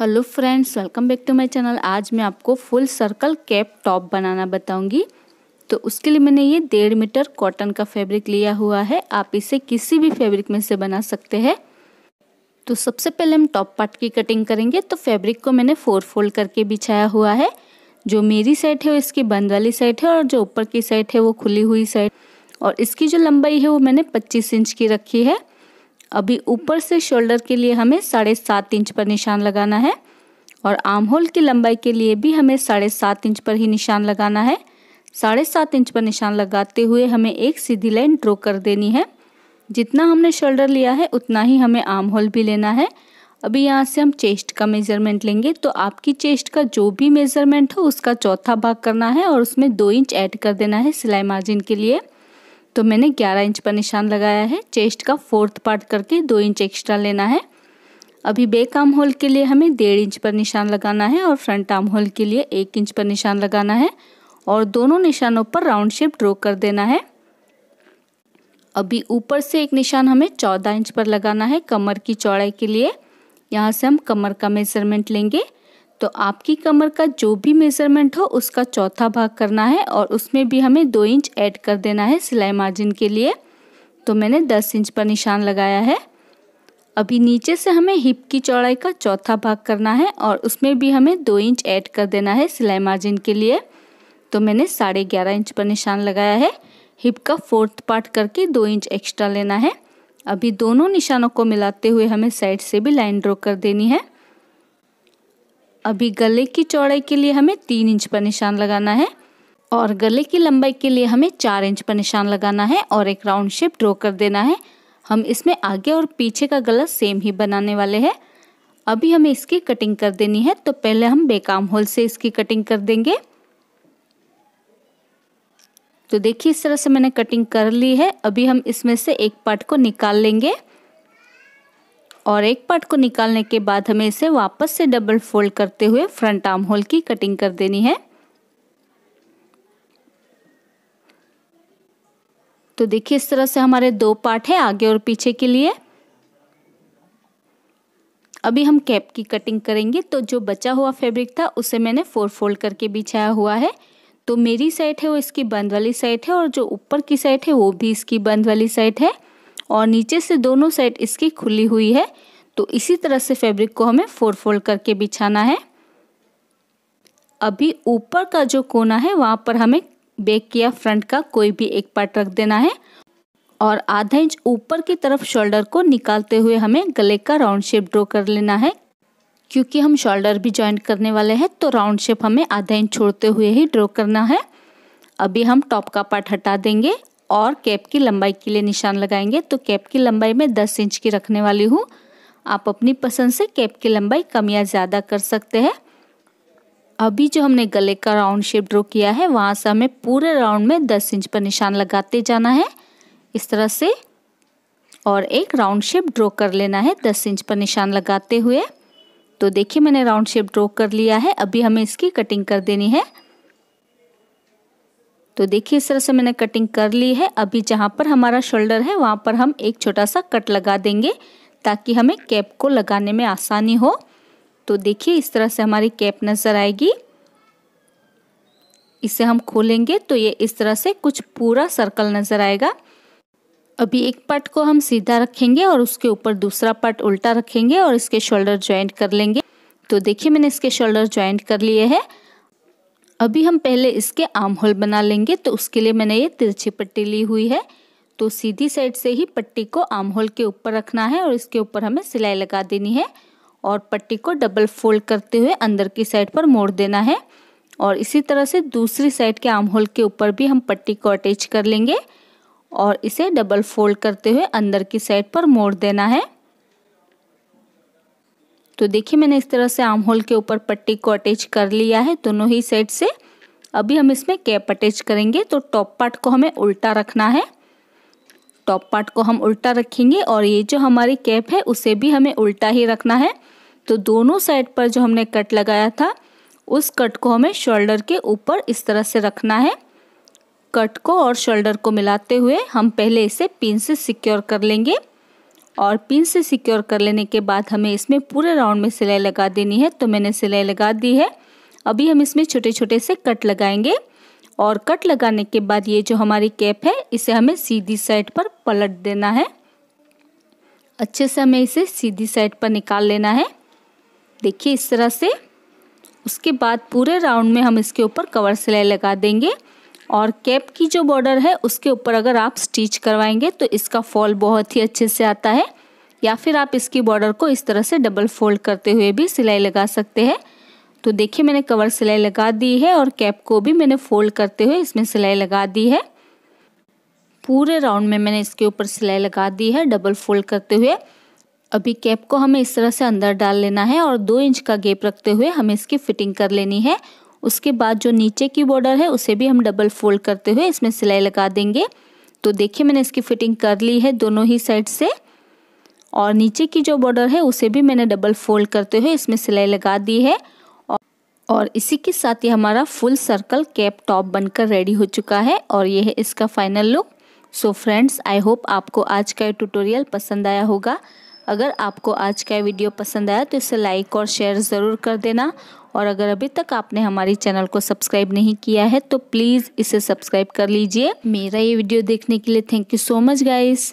hello friends welcome back to my channel आज मैं आपको फुल सर्कल कैप टॉप बनाना बताऊंगी तो उसके लिए मैंने ये डेढ़ मीटर कॉटन का फैब्रिक लिया हुआ है आप इसे किसी भी फैब्रिक में से बना सकते हैं तो सबसे पहले हम टॉप पार्ट की कटिंग करेंगे तो फैब्रिक को मैंने फोर फोल्ड करके बिछाया हुआ है जो मेरी साइड है वो इसकी बंद वाली साइड है और जो ऊपर की साइड है वो खुली हुई साइड और इसकी जो लंबाई है वो मैंने पच्चीस इंच की रखी है अभी ऊपर से शोल्डर के लिए हमें साढ़े सात इंच पर निशान लगाना है और आर्म होल की लंबाई के लिए भी हमें साढ़े सात इंच पर ही निशान लगाना है साढ़े सात इंच पर निशान लगाते हुए हमें एक सीधी लाइन ड्रॉ कर देनी है जितना हमने शोल्डर लिया है उतना ही हमें आर्म होल भी लेना है अभी यहाँ से हम चेस्ट का मेजरमेंट लेंगे तो आपकी चेस्ट का जो भी मेजरमेंट हो उसका चौथा भाग करना है और उसमें दो इंच ऐड कर देना है सिलाई मार्जिन के लिए तो मैंने 11 इंच पर निशान लगाया है चेस्ट का फोर्थ पार्ट करके दो इंच एक्स्ट्रा लेना है अभी बेक आर्म होल के लिए हमें डेढ़ इंच पर निशान लगाना है और फ्रंट आर्म होल के लिए एक इंच पर निशान लगाना है और दोनों निशानों पर राउंड शेप ड्रॉ कर देना है अभी ऊपर से एक निशान हमें चौदह इंच पर लगाना है कमर की चौड़ाई के लिए यहाँ से हम कमर का मेजरमेंट लेंगे तो आपकी कमर का जो भी मेजरमेंट हो उसका चौथा भाग करना है और उसमें भी हमें दो इंच ऐड कर देना है सिलाई मार्जिन के लिए तो मैंने दस इंच पर निशान लगाया है अभी नीचे से हमें हिप की चौड़ाई का चौथा भाग करना है और उसमें भी हमें दो इंच ऐड कर देना है सिलाई मार्जिन के लिए तो मैंने साढ़े ग्यारह इंच पर निशान लगाया है हिप का फोर्थ पार्ट करके दो इंच एक्स्ट्रा लेना है अभी दोनों निशानों को मिलाते हुए हमें साइड से भी लाइन ड्रॉ कर देनी है अभी गले की चौड़ाई के लिए हमें तीन इंच पर निशान लगाना है और गले की लंबाई के लिए हमें चार इंच पर निशान लगाना है और एक राउंड शेप ड्रॉ कर देना है हम इसमें आगे और पीछे का गला सेम ही बनाने वाले हैं अभी हमें इसकी कटिंग कर देनी है तो पहले हम बेकाम होल से इसकी कटिंग कर देंगे तो देखिए इस तरह से मैंने कटिंग कर ली है अभी हम इसमें से एक पार्ट को निकाल लेंगे और एक पार्ट को निकालने के बाद हमें इसे वापस से डबल फोल्ड करते हुए फ्रंट आर्म होल की कटिंग कर देनी है तो देखिए इस तरह से हमारे दो पार्ट है आगे और पीछे के लिए अभी हम कैप की कटिंग करेंगे तो जो बचा हुआ फैब्रिक था उसे मैंने फोर फोल्ड करके बिछाया हुआ है तो मेरी साइड है वो इसकी बंद वाली साइड है और जो ऊपर की साइड है वो भी इसकी बंद वाली साइड है और नीचे से दोनों साइड इसकी खुली हुई है तो इसी तरह से फैब्रिक को हमें फोर फोल्ड करके बिछाना है अभी ऊपर का जो कोना है वहाँ पर हमें बैक या फ्रंट का कोई भी एक पार्ट रख देना है और आधा इंच ऊपर की तरफ शोल्डर को निकालते हुए हमें गले का राउंड शेप ड्रॉ कर लेना है क्योंकि हम शोल्डर भी ज्वाइंट करने वाले हैं तो राउंड शेप हमें आधा इंच छोड़ते हुए ही ड्रॉ करना है अभी हम टॉप का पार्ट हटा देंगे और कैप की लंबाई के लिए निशान लगाएंगे तो कैप की लंबाई मैं दस इंच की रखने वाली हूँ आप अपनी पसंद से कैप की लंबाई कम या ज़्यादा कर सकते हैं अभी जो हमने गले का राउंड शेप ड्रॉ किया है वहाँ से हमें पूरे राउंड में 10 इंच पर निशान लगाते जाना है इस तरह से और एक राउंड शेप ड्रॉ कर लेना है 10 इंच पर निशान लगाते हुए तो देखिए मैंने राउंड शेप ड्रॉ कर लिया है अभी हमें इसकी कटिंग कर देनी है तो देखिए इस तरह से मैंने कटिंग कर ली है अभी जहाँ पर हमारा शोल्डर है वहाँ पर हम एक छोटा सा कट लगा देंगे ताकि हमें कैप को लगाने में आसानी हो तो देखिए इस तरह से हमारी कैप नज़र आएगी इसे हम खोलेंगे तो ये इस तरह से कुछ पूरा सर्कल नज़र आएगा अभी एक पार्ट को हम सीधा रखेंगे और उसके ऊपर दूसरा पार्ट उल्टा रखेंगे और इसके शोल्डर ज्वाइंट कर लेंगे तो देखिए मैंने इसके शोल्डर ज्वाइंट कर लिए हैं अभी हम पहले इसके आर्म होल बना लेंगे तो उसके लिए मैंने ये तिरछी पट्टी ली हुई है तो सीधी साइड से ही पट्टी को आर्म होल के ऊपर रखना है और इसके ऊपर हमें सिलाई लगा देनी है और पट्टी को डबल फोल्ड करते हुए अंदर की साइड पर मोड़ देना है और इसी तरह से दूसरी साइड के आर्म होल के ऊपर भी हम पट्टी को अटैच कर लेंगे और इसे डबल फोल्ड करते हुए अंदर की साइड पर मोड़ देना है तो देखिए मैंने इस तरह से आर्म होल के ऊपर पट्टी को अटैच कर लिया है दोनों ही साइड से अभी हम इसमें कैप अटैच करेंगे तो टॉप पार्ट को हमें उल्टा रखना है टॉप पार्ट को हम उल्टा रखेंगे और ये जो हमारी कैप है उसे भी हमें उल्टा ही रखना है तो दोनों साइड पर जो हमने कट लगाया था उस कट को हमें शोल्डर के ऊपर इस तरह से रखना है कट को और शोल्डर को मिलाते हुए हम पहले इसे पिन से सिक्योर कर लेंगे और पिन से सिक्योर कर लेने के बाद हमें इसमें पूरे राउंड में सिलाई लगा देनी है तो मैंने सिलाई लगा दी है अभी हम इसमें छोटे छोटे से कट लगाएंगे और कट लगाने के बाद ये जो हमारी कैप है इसे हमें सीधी साइड पर पलट देना है अच्छे से हमें इसे सीधी साइड पर निकाल लेना है देखिए इस तरह से उसके बाद पूरे राउंड में हम इसके ऊपर कवर सिलाई लगा देंगे और कैप की जो बॉर्डर है उसके ऊपर अगर आप स्टिच करवाएंगे तो इसका फॉल बहुत ही अच्छे से आता है या फिर आप इसकी बॉर्डर को इस तरह से डबल फोल्ड करते हुए भी सिलाई लगा सकते हैं तो देखिए मैंने कवर सिलाई लगा दी है और कैप को भी मैंने फोल्ड करते हुए इसमें सिलाई लगा दी है पूरे राउंड में मैंने इसके ऊपर सिलाई लगा दी है डबल फोल्ड करते हुए अभी कैप को हमें इस तरह से अंदर डाल लेना है और दो इंच का गेप रखते हुए हमें इसकी फिटिंग कर लेनी है उसके बाद जो नीचे की बॉर्डर है उसे भी हम डबल फोल्ड करते हुए इसमें सिलाई लगा देंगे तो देखिए मैंने इसकी फिटिंग कर ली है दोनों ही साइड से और नीचे की जो बॉर्डर है उसे भी मैंने डबल फोल्ड करते हुए इसमें सिलाई लगा दी है और इसी के साथ ये हमारा फुल सर्कल कैप टॉप बनकर रेडी हो चुका है और ये है इसका final look so friends I hope आपको आज का ये ट्यूटोरियल पसंद आया होगा अगर आपको आज का वीडियो पसंद आया तो इसे लाइक और शेयर ज़रूर कर देना और अगर अभी तक आपने हमारे चैनल को सब्सक्राइब नहीं किया है तो प्लीज़ इसे सब्सक्राइब कर लीजिए मेरा ये वीडियो देखने के लिए thank you so much guys